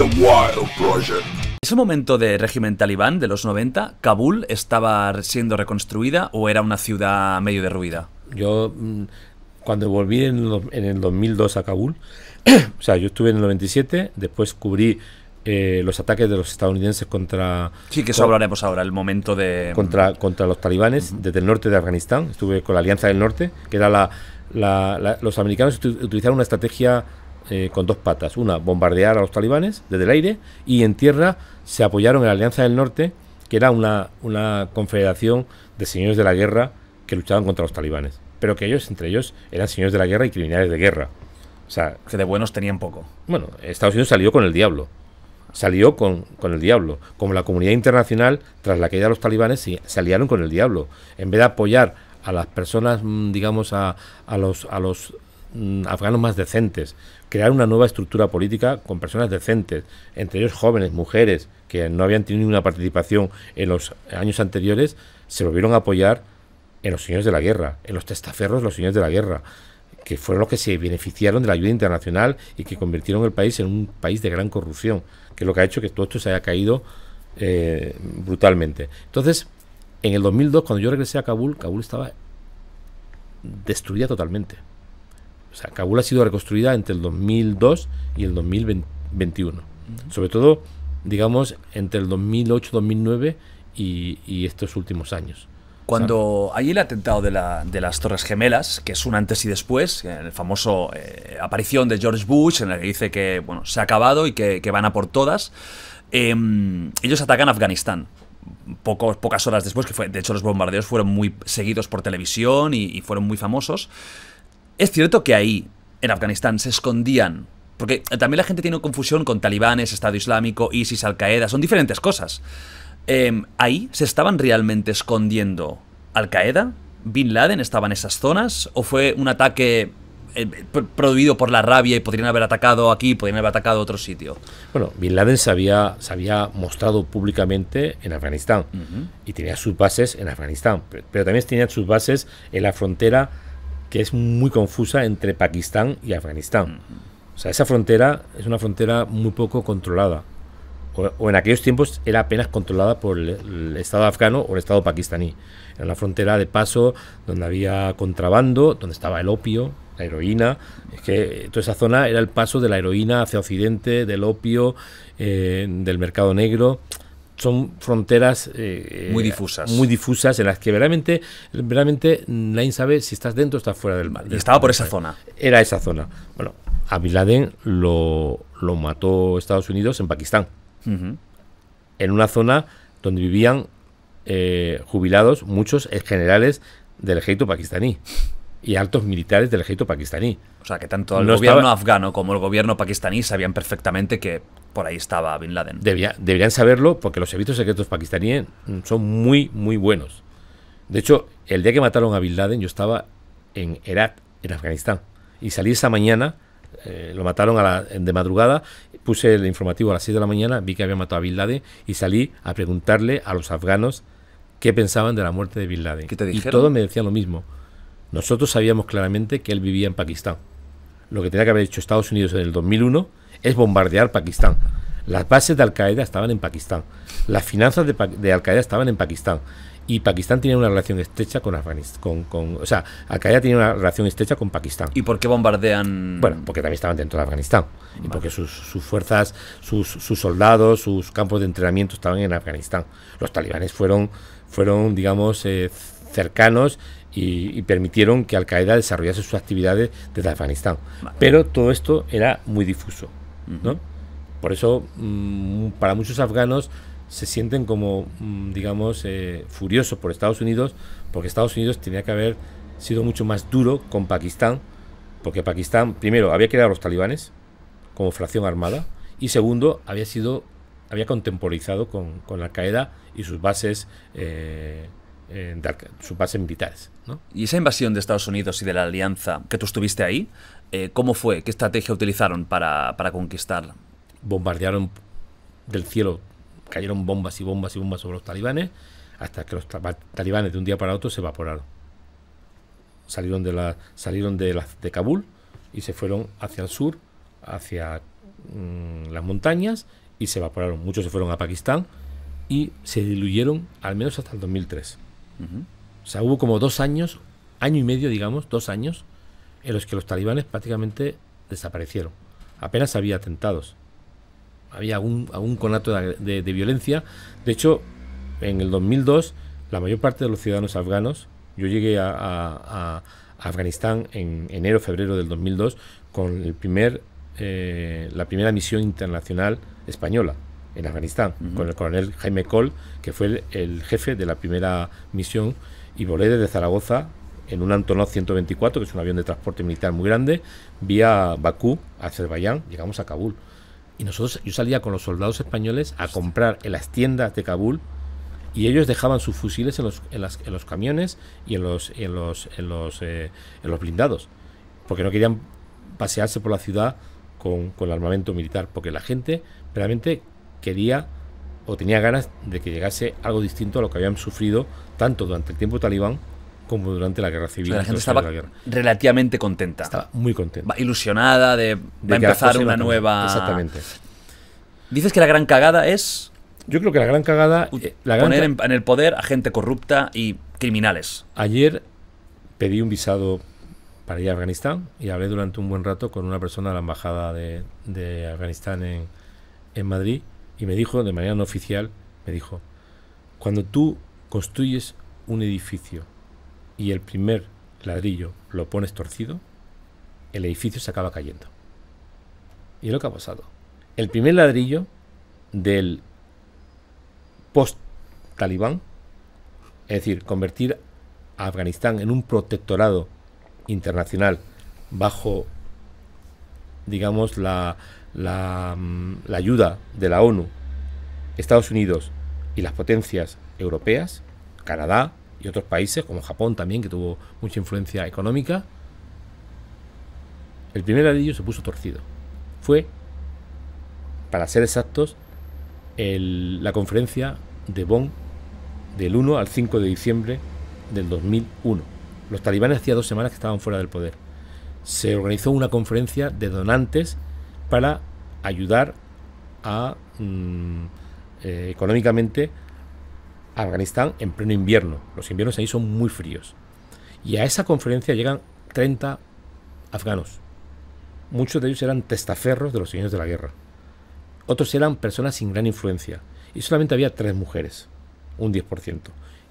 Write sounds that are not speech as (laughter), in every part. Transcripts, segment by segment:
En ese momento de régimen talibán de los 90, ¿Kabul estaba siendo reconstruida o era una ciudad medio derruida? Yo, mm, cuando volví en, el 2002 a Kabul, (clears throat) o sea, yo estuve en el 97, después cubrí eh, los ataques de los estadounidenses contra... Sí, que eso hablaremos ahora, el momento de... Mm. Contra, contra los talibanes desde el norte de Afganistán. Estuve con la Alianza del Norte, que era la los americanos utilizaron una estrategia eh, con dos patas. Una, bombardear a los talibanes desde el aire y en tierra se apoyaron en la Alianza del Norte, que era una, una confederación de señores de la guerra que luchaban contra los talibanes. Pero que ellos, entre ellos, eran señores de la guerra y criminales de guerra. O sea, que de buenos tenían poco. Bueno, Estados Unidos salió con el diablo. Salió con, con el diablo. Como la comunidad internacional, tras la caída de los talibanes, se, se aliaron con el diablo. En vez de apoyar a las personas, mm, digamos, a, a, los, a los Mm, afganos más decentes, crear una nueva estructura política con personas decentes, entre ellos jóvenes, mujeres, que no habían tenido ninguna participación en los años anteriores, se volvieron a apoyar en los señores de la guerra, en los testaferros, los señores de la guerra, que fueron los que se beneficiaron de la ayuda internacional y que convirtieron el país en un país de gran corrupción, que es lo que ha hecho que todo esto se haya caído eh, brutalmente. Entonces, en el 2002, cuando yo regresé a Kabul, Kabul estaba destruida totalmente. O sea, Kabul ha sido reconstruida entre el 2002 y el 2021. Sobre todo, digamos, entre el 2008-2009 y, estos últimos años. Cuando hay el atentado de, las Torres Gemelas, que es un antes y después, el famoso eh, aparición de George Bush, en la que dice que bueno, se ha acabado y que, que van a por todas, em, ellos atacan Afganistán. pocas horas después, que fue, de hecho los bombardeos fueron muy seguidos por televisión y fueron muy famosos. Es cierto que ahí, en Afganistán, se escondían. Porque también la gente tiene confusión con talibanes, Estado Islámico, ISIS, Al-Qaeda, son diferentes cosas. Em, ahí se estaban realmente escondiendo Al-Qaeda, Bin Laden estaba en esas zonas, o fue un ataque eh, producido por la rabia y podrían haber atacado aquí, podrían haber atacado otro sitio. Bueno, Bin Laden se había, mostrado públicamente en Afganistán y tenía sus bases en Afganistán, pero, pero también tenía sus bases en la frontera que es muy confusa entre Pakistán y Afganistán. O sea, esa frontera es una frontera muy poco controlada. O, en aquellos tiempos era apenas controlada por el, Estado afgano o el Estado pakistaní. Era una frontera de paso donde había contrabando, donde estaba el opio, la heroína. Es que toda esa zona era el paso de la heroína hacia Occidente, del opio, eh, del mercado negro son fronteras eh, muy difusas. Muy difusas en las que realmente nadie sabe si estás dentro o estás fuera del mar. Y estaba por esa zona. Era esa zona. Bueno, a Bin Laden lo, lo mató Estados Unidos en Pakistán. En una zona donde vivían eh, jubilados muchos eh, generales del ejército pakistaní y altos militares del ejército pakistaní. O sea, que tanto el gobierno afgano como el gobierno pakistaní sabían perfectamente que por ahí estaba Bin Laden. Debían deberían saberlo porque los servicios secretos pakistaníes son muy, muy buenos. De hecho, el día que mataron a Bin Laden yo estaba en Herat, en Afganistán. Y salí esa mañana, eh, lo mataron de madrugada, puse el informativo a las 6 de la mañana, vi que había matado a Bin Laden y salí a preguntarle a los afganos qué pensaban de la muerte de Bin Laden. Y todos me decían lo mismo nosotros sabíamos claramente que él vivía en Pakistán. Lo que tenía que haber hecho Estados Unidos en el 2001 es bombardear Pakistán. Las bases de Al-Qaeda estaban en Pakistán. Las finanzas de, Al-Qaeda estaban en Pakistán. Y Pakistán tenía una relación estrecha con Afganistán. Con, o sea, Al-Qaeda tenía una relación estrecha con Pakistán. ¿Y por qué bombardean? Bueno, porque también estaban dentro de Afganistán. Y porque sus, fuerzas, sus, soldados, sus campos de entrenamiento estaban en Afganistán. Los talibanes fueron, fueron digamos, eh, cercanos y, permitieron que Al Qaeda desarrollase sus actividades desde Afganistán. Pero todo esto era muy difuso. ¿no? Por eso, mm, para muchos afganos se sienten como, mm, digamos, eh, furiosos por Estados Unidos, porque Estados Unidos tenía que haber sido mucho más duro con Pakistán, porque Pakistán, primero, había creado a los talibanes como fracción armada, y segundo, había sido había contemporizado con, con Al Qaeda y sus bases eh, sus bases militares. Y esa invasión de Estados Unidos y de la alianza que tú estuviste ahí, eh, ¿cómo fue? ¿Qué estrategia utilizaron para, para Bombardearon del cielo, cayeron bombas y bombas y bombas sobre los talibanes, hasta que los talibanes de un día para otro se evaporaron. Salieron de, la, salieron de, la, de Kabul y se fueron hacia el sur, hacia mm, las montañas, y se evaporaron. Muchos se fueron a Pakistán y se diluyeron al menos hasta el 2003. O sea, hubo como dos años, año y medio, digamos, dos años, en los que los talibanes prácticamente desaparecieron. Apenas había atentados. Había algún, algún conato de, violencia. De hecho, en el 2002, la mayor parte de los ciudadanos afganos, yo llegué a, Afganistán en enero, febrero del 2002, con el primer, eh, la primera misión internacional española, en Afganistán, con el coronel Jaime Col, que fue el, jefe de la primera misión, y volé desde Zaragoza en un Antonov 124, que es un avión de transporte militar muy grande, vía Bakú, Azerbaiyán, llegamos a Kabul. Y nosotros, yo salía con los soldados españoles a comprar en las tiendas de Kabul y ellos dejaban sus fusiles en los, camiones y en los, eh, en los, blindados, porque no querían pasearse por la ciudad con, con, el armamento militar, porque la gente realmente quería o tenía ganas de que llegase algo distinto a lo que habían sufrido tanto durante el tiempo talibán como durante la guerra civil. la gente estaba relativamente contenta. Estaba muy contenta. Ilusionada de, empezar una nueva... Exactamente. Dices que la gran cagada es... Yo creo que la gran cagada... Eh, la poner en, el poder a gente corrupta y criminales. Ayer pedí un visado para ir a Afganistán y hablé durante un buen rato con una persona de la Embajada de, Afganistán en, en Madrid y me dijo de manera no oficial, me dijo, cuando tú construyes un edificio y el primer ladrillo lo pones torcido, el edificio se acaba cayendo. Y es lo que ha pasado. El primer ladrillo del post-talibán, es decir, convertir a Afganistán en un protectorado internacional bajo digamos, mm, la, ayuda de la ONU, Estados Unidos y las potencias europeas, Canadá y otros países, como Japón también, que tuvo mucha influencia económica, el primer ladrillo se puso torcido. Fue, para ser exactos, el, la conferencia de Bonn del 1 al 5 de diciembre del 2001. Los talibanes hacía dos semanas que estaban fuera del poder se organizó una conferencia de donantes para ayudar a mm, eh, económicamente a Afganistán en pleno invierno. Los inviernos ahí son muy fríos. Y a esa conferencia llegan 30 afganos. Muchos de ellos eran testaferros de los señores de la guerra. Otros eran personas sin gran influencia. Y solamente había tres mujeres, un 10%.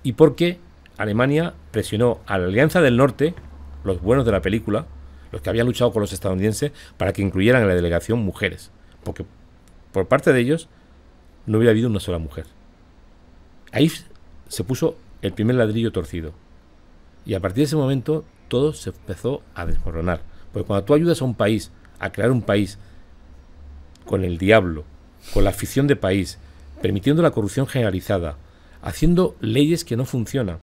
Y porque Alemania presionó a la Alianza del Norte, los buenos de la película, los que habían luchado con los estadounidenses para que incluyeran en la delegación mujeres, porque por parte de ellos no hubiera habido una sola mujer. Ahí se puso el primer ladrillo torcido. Y a partir de ese momento todo se empezó a desmoronar. Porque cuando tú ayudas a un país, a crear un país con el diablo, con la afición de país, permitiendo la corrupción generalizada, haciendo leyes que no funcionan,